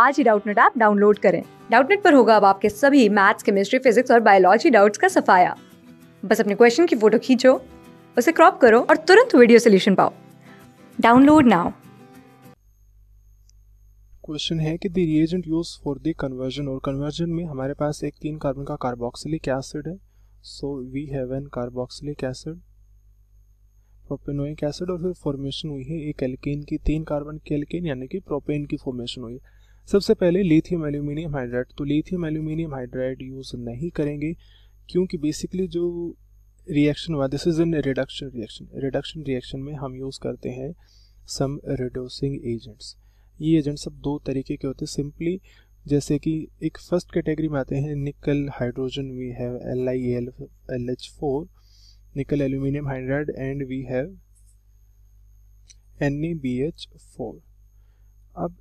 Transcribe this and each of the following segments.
आज ही Doubtnut app download करें डाउटनेट पर होगा अब आपके सभी मैथ्स केमिस्ट्री फिजिक्स और बायोलॉजी डाउट्स का सफाया बस अपने क्वेश्चन की फोटो खींचो उसे क्रॉप करो और तुरंत वीडियो सोल्यूशन पाओ डाउनलोड नाउ क्वेश्चन है कि the reagent use for the conversion और कन्वर्जन में हमारे पास एक तीन कार्बन का कार्बोक्सिलिक एसिड है so we have an carboxylic acid propanoic acid और फिर फॉर्मेशन हुई है एक एल्केन की तीन कार्बन के एल्केन यानी कि प्रोपेन की फॉर्मेशन हुई है सबसे पहले लिथियम एल्यूमिनियम हाइड्राइड तो लिथियम एल्यूमिनियम हाइड्राइड यूज़ नहीं करेंगे क्योंकि बेसिकली जो रिएक्शन हुआ this is in reduction reaction reduction reaction में हम यूज़ करते हैं सम रिड्यूसिंग एजेंट्स ये एजेंट सब दो तरीके के होते हैं सिंपली जैसे कि एक फर्स्ट कैटेगरी में आते हैं nickel hydrogen we have L I L L H four nickel aluminium hydride and we have an A B H four अब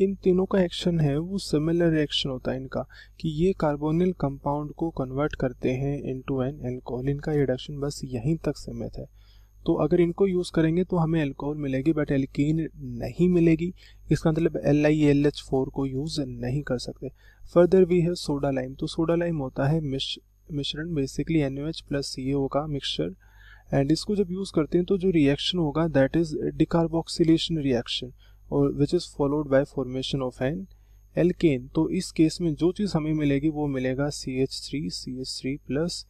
इन तीनों का एक्शन है वो सिमिलर रिएक्शन होता है इनका कि ये कार्बोनिल कंपाउंड को कन्वर्ट करते हैं इनटू एन एल्कोहल इनका रिडक्शन बस यहीं तक सीमित है तो अगर इनको यूज़ करेंगे तो हमें एल्कोहल मिलेगी बट एल्कीन नहीं मिलेगी इसका मतलब L I L H four को यूज़ नहीं कर सकते further we have soda lime तो सोडा लाइम होता है मिश मिश्रण basically N H plus C O का मिक्सचर एंड इसको जब यूज़ करते हैं तो जो रिएक्शन होगा दैट इज़ डिकार्बोक्सिलेशन रिएक्शन और which is followed by formation of an alkane तो इस केस में जो चीज़ हमें मिलेगी वो मिलेगा C H three C H three plus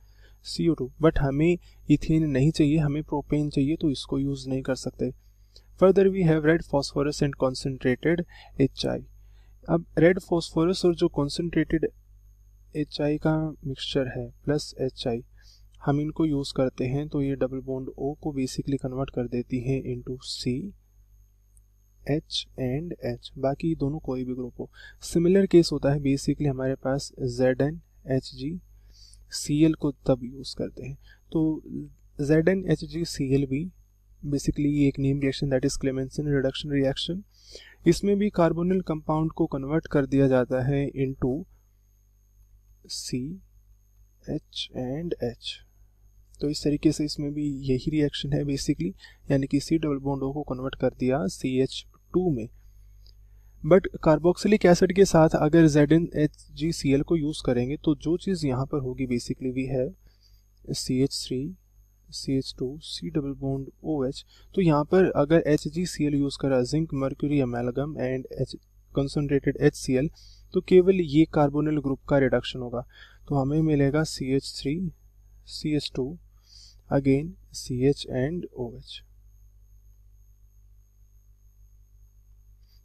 C O two but हमें इथेन नहीं चाहिए हमें प्रोपेन चाहिए तो इसको यूज़ नहीं कर सकते further we have red phosphorus and concentrated H I अब रेड फॉस्फोरस और जो कॉन्सेंट्रेटेड एच आई का मिक्सचर है प्लस एच आई हम इनको यूज़ करते हैं तो ये डबल बॉन्ड ओ को बेसिकली कन्वर्ट कर देती हैं into C H and H बाकी दोनों कोई भी ग्रुप हो सिमिलर केस होता है बेसिकली हमारे पास Z N H G C L को तब यूज़ करते हैं तो Z N H G C L भी बेसिकली एक name reaction that is Clemmensen reduction reaction इसमें भी कार्बोनिल कंपाउंड को कन्वर्ट कर दिया जाता है into C H and H तो इस तरीके से इसमें भी यही रिएक्शन है बेसिकली यानी कि सी डबल बॉन्डो को कन्वर्ट कर दिया सी एच टू में बट कार्बोक्सिलिक एसिड के साथ अगर Z N H G C L को यूज़ करेंगे तो जो चीज़ यहाँ पर होगी basically we have C H three C H two C double bond O H तो यहाँ पर अगर H G C L use करा zinc mercury amalgam and H concentrated H C L तो केवल ये कार्बोनल ग्रुप का रिडक्शन होगा तो हमें मिलेगा C H three C H two again C H and O H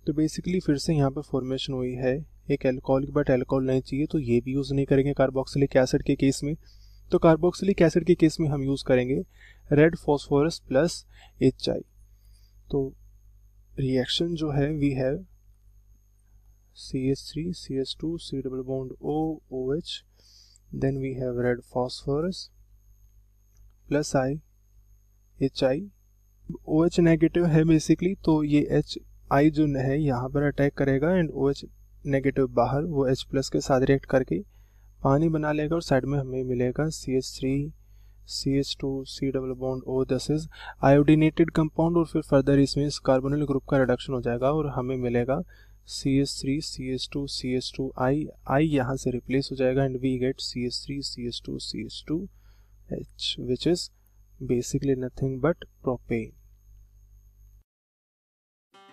तो बेसिकली फिर से यहाँ पर फॉर्मेशन हुई है एक एल्कोहलिक बट एल्कोहल नहीं चाहिए तो ये भी यूज़ नहीं करेंगे कार्बोक्सिलिक एसिड के केस में तो कार्बोक्सिलिक एसिड के केस में हम यूज़ करेंगे red phosphorus plus H I तो रिएक्शन जो है we have C H three C H two C double bond O O H then we have red phosphorus plus I H I O H negative है basically तो ये H I जो है यहाँ पर अटैक करेगा एंड ओ एच नेगेटिव बाहर वो एच प्लस के साथ रिएक्ट करके पानी बना लेगा और साइड में हमें मिलेगा C H three C H two C double bond O this is iodinated compound और फिर फर्दर इसमें इस कार्बोनिल ग्रुप का रिडक्शन हो जाएगा और हमें मिलेगा C S three C S two C S two I I यहाँ से रिप्लेस हो जाएगा and we get C S three C S two C S two H which is basically nothing but propane